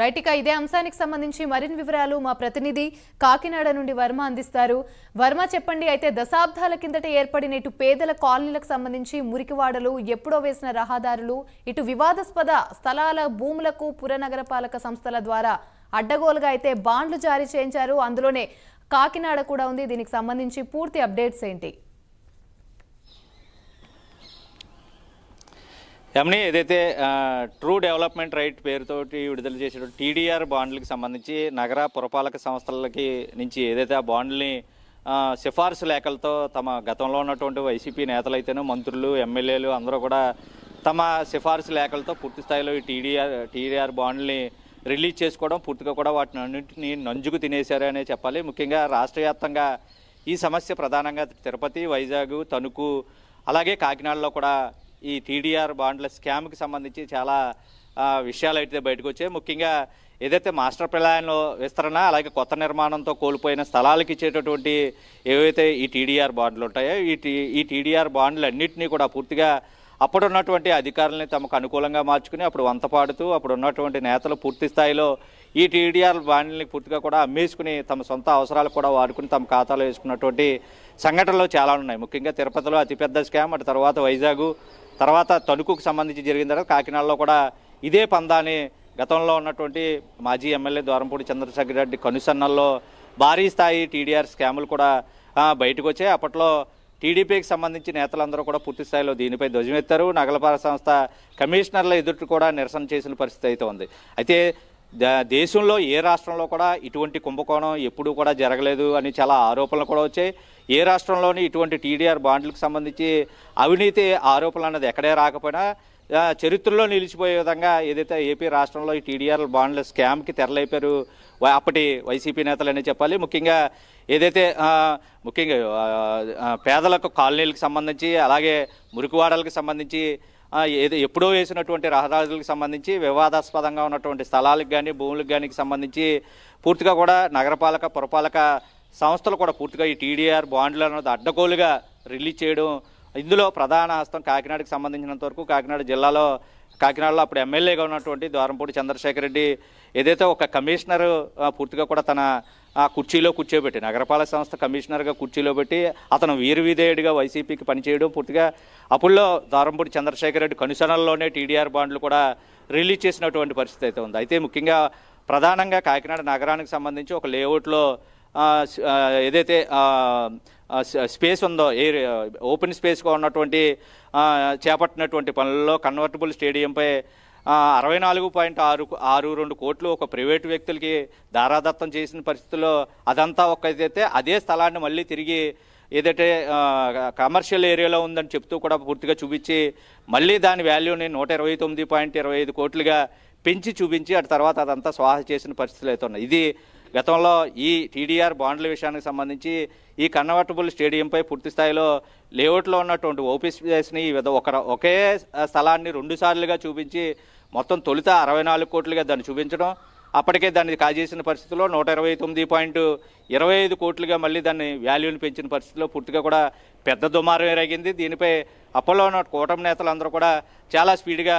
right ఇక ఇదే అంశానికి సంబంధించి మరిన్ని వివరాలు మా ప్రతినిధి కాకినాడ నుండి వర్మ అందిస్తారు వర్మ చెప్పండి అయితే దశాబ్దాల కిందట ఏర్పడిన ఇటు పేదల కాలనీలకు సంబంధించి మురికివాడలు ఎప్పుడో వేసిన రహదారులు ఇటు వివాదాస్పద స్థలాల భూములకు పురనగరపాలక సంస్థల ద్వారా అడ్డగోలుగా అయితే బాండ్లు జారీ చేయించారు అందులోనే కాకినాడ కూడా ఉంది దీనికి సంబంధించి పూర్తి అప్డేట్స్ ఏంటి ఏమని ఏదైతే ట్రూ డెవలప్మెంట్ రైట్ పేరుతోటి విడుదల చేసిన టీడీఆర్ బాండ్లకు సంబంధించి నగర పురపాలక సంస్థలకి నుంచి ఏదైతే ఆ బాండ్లని సిఫార్సు లేఖలతో తమ గతంలో ఉన్నటువంటి వైసీపీ నేతలైతేనో మంత్రులు ఎమ్మెల్యేలు అందరూ కూడా తమ సిఫార్సు లేఖలతో పూర్తి స్థాయిలో ఈ టీడీఆర్ టీడీఆర్ బాండ్ని రిలీజ్ చేసుకోవడం పూర్తిగా కూడా వాటిని అన్నింటినీ నంజుకు తినేశారు అనే చెప్పాలి ముఖ్యంగా రాష్ట్ర వ్యాప్తంగా ఈ సమస్య ప్రధానంగా తిరుపతి వైజాగ్ తణుకు అలాగే కాకినాడలో కూడా ఈ టీడీఆర్ బాండ్ల స్కామ్కి సంబంధించి చాలా విషయాలు అయితే బయటకు వచ్చాయి ముఖ్యంగా ఏదైతే మాస్టర్ ప్లాన్లో విస్తరణ అలాగే కొత్త నిర్మాణంతో కోల్పోయిన స్థలాలకు ఇచ్చేటటువంటి ఏవైతే ఈ టీడీఆర్ బాండ్లు ఉంటాయో ఈ ఈ టీడీఆర్ అన్నింటినీ కూడా పూర్తిగా అప్పుడు ఉన్నటువంటి అధికారులని తమకు అనుకూలంగా మార్చుకుని అప్పుడు వంతపాడుతూ అప్పుడు ఉన్నటువంటి నేతలు పూర్తి స్థాయిలో ఈ టీడీఆర్ బాండ్లని పూర్తిగా కూడా అమ్మేసుకుని తమ సొంత అవసరాలు కూడా వాడుకుని తమ ఖాతాలో వేసుకున్నటువంటి సంఘటనలు చాలా ఉన్నాయి ముఖ్యంగా తిరుపతిలో అతిపెద్ద స్కామ్ అటు తర్వాత వైజాగ్ తర్వాత తణుకుకు సంబంధించి జరిగిన తర్వాత కాకినాడలో కూడా ఇదే పందాన్ని గతంలో ఉన్నటువంటి మాజీ ఎమ్మెల్యే ద్వారంపూడి చంద్రశేఖర్ రెడ్డి కనుసన్నల్లో భారీ స్థాయి టీడీఆర్ స్కాములు కూడా బయటకు వచ్చాయి అప్పట్లో టీడీపీకి సంబంధించి నేతలందరూ కూడా పూర్తి స్థాయిలో దీనిపై ధ్వజమెత్తారు నగలపాల సంస్థ కమిషనర్ల ఎదుటి కూడా నిరసన చేసిన పరిస్థితి అయితే ఉంది అయితే దేశంలో ఏ రాష్ట్రంలో కూడా ఇటువంటి కుంభకోణం ఎప్పుడూ కూడా జరగలేదు అని చాలా ఆరోపణలు కూడా వచ్చాయి ఏ రాష్ట్రంలోని ఇటువంటి టీడీఆర్ బాండ్లకు సంబంధించి అవినీతి ఆరోపణలు అన్నది ఎక్కడే రాకపోయినా చరిత్రలో నిలిచిపోయే విధంగా ఏదైతే ఏపీ రాష్ట్రంలో ఈ టీడీఆర్ బాండ్ల స్కామ్కి తెరలేపారు అప్పటి వైసీపీ నేతలని చెప్పాలి ముఖ్యంగా ఏదైతే ముఖ్యంగా పేదలకు కాలనీలకు సంబంధించి అలాగే మురికివాడలకు సంబంధించి ఏదో ఎప్పుడో వేసినటువంటి రహదారులకు సంబంధించి వివాదాస్పదంగా ఉన్నటువంటి స్థలాలకు కానీ భూములకు కానీ సంబంధించి పూర్తిగా కూడా నగరపాలక పురపాలక సంస్థలు కూడా పూర్తిగా ఈ టీడీఆర్ బాండ్లను అడ్డగోలుగా రిలీజ్ చేయడం ఇందులో ప్రధాన హస్తం కాకినాడకి సంబంధించినంత వరకు కాకినాడ జిల్లాలో కాకినాడలో అప్పుడు ఎమ్మెల్యేగా ఉన్నటువంటి ద్వారంపూడి చంద్రశేఖర్ రెడ్డి ఏదైతే ఒక కమిషనర్ పూర్తిగా కూడా తన కుర్చీలో కూర్చోబెట్టి నగరపాలక సంస్థ కమిషనర్గా కుర్చీలో పెట్టి అతను వీరవిధేయుడిగా వైసీపీకి పనిచేయడం పూర్తిగా అప్పుల్లో దారంపూడి చంద్రశేఖర్ రెడ్డి కనుసనల్లోనే టీడీఆర్ బాండ్లు కూడా రిలీజ్ చేసినటువంటి పరిస్థితి అయితే ఉంది అయితే ముఖ్యంగా ప్రధానంగా కాకినాడ నగరానికి సంబంధించి ఒక లేఅవుట్లో ఏదైతే స్పేస్ ఉందో ఎయిర్ ఓపెన్ స్పేస్గా ఉన్నటువంటి చేపట్టినటువంటి పనుల్లో కన్వర్టబుల్ స్టేడియంపై అరవై నాలుగు పాయింట్ ఆరు ఆరు రెండు కోట్లు ఒక ప్రైవేటు వ్యక్తులకి దారాదత్తం చేసిన పరిస్థితుల్లో అదంతా ఒక ఏదైతే అదే స్థలాన్ని మళ్ళీ తిరిగి ఏదైతే కమర్షియల్ ఏరియాలో ఉందని చెప్తూ కూడా పూర్తిగా చూపించి మళ్ళీ దాని వాల్యూని నూట ఇరవై తొమ్మిది పాయింట్ ఇరవై ఐదు కోట్లుగా పెంచి చూపించి అటు తర్వాత అదంతా స్వాహ చేసిన పరిస్థితులు అయితే ఇది గతంలో ఈ టీడీఆర్ బాండ్ల విషయానికి సంబంధించి ఈ కన్వర్టబుల్ స్టేడియంపై పూర్తి స్థాయిలో లేఅవుట్లో ఉన్నటువంటి ఓపీ స్పేస్ని ఒక ఒకే స్థలాన్ని రెండుసార్లుగా చూపించి మొత్తం తొలుత అరవై నాలుగు కోట్లుగా దాన్ని చూపించడం అప్పటికే దాన్ని కాజేసిన పరిస్థితిలో నూట ఇరవై తొమ్మిది పాయింట్ ఇరవై ఐదు కోట్లుగా మళ్ళీ దాన్ని వాల్యూని పెంచిన పరిస్థితిలో పూర్తిగా కూడా పెద్ద దుమారం ఎరగింది దీనిపై అప్పట్లో ఉన్న కూటమి నేతలందరూ కూడా చాలా స్పీడ్గా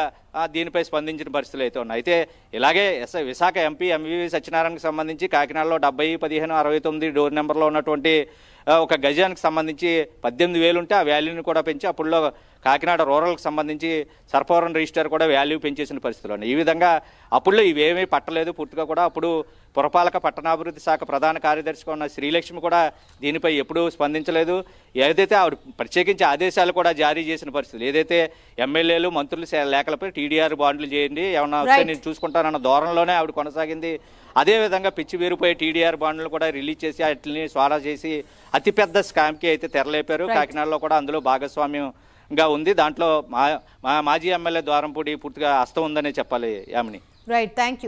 దీనిపై స్పందించిన పరిస్థితులు అయితే ఉన్నాయి అయితే ఇలాగే ఎస్ విశాఖ ఎంపీ ఎంవివి సత్యనారాయణకు సంబంధించి కాకినాడలో డెబ్బై పదిహేను అరవై తొమ్మిది డోర్ నెంబర్లో ఉన్నటువంటి ఒక గజానికి సంబంధించి పద్దెనిమిది వేలు ఉంటే ఆ వాల్యూని కూడా పెంచి అప్పుడులో కాకినాడ రూరల్కి సంబంధించి సర్పవరం రిజిస్టర్ కూడా వాల్యూ పెంచేసిన పరిస్థితులు ఉన్నాయి ఈ విధంగా అప్పుడులో ఇవేమీ పట్టలేదు పూర్తిగా కూడా అప్పుడు పురపాలక పట్టణాభివృద్ధి శాఖ ప్రధాన కార్యదర్శిగా ఉన్న శ్రీలక్ష్మి కూడా దీనిపై ఎప్పుడూ స్పందించలేదు ఏదైతే ఆవిడ ప్రత్యేకించి ఆదేశాలు కూడా జారీ చేసిన పరిస్థితులు ఏదైతే ఎమ్మెల్యేలు మంత్రులు లేఖలపై టీడీఆర్ బాండ్లు చేయండి ఏమన్నా వస్తే నేను చూసుకుంటానన్న ధోరణిలోనే ఆవిడ కొనసాగింది అదేవిధంగా పిచ్చి వేరుపోయి టీడీఆర్ బాండ్లు కూడా రిలీజ్ చేసి వాటిని స్వారా చేసి అతిపెద్ద స్కామ్కి అయితే తెరలేపారు కాకినాడలో కూడా అందులో భాగస్వామ్యం గా ఉంది దాంట్లో మా మాజీ ఎమ్మెల్యే ద్వారంపూడి పూర్తిగా అస్తం ఉందనే చెప్పాలి యామిని రైట్ థ్యాంక్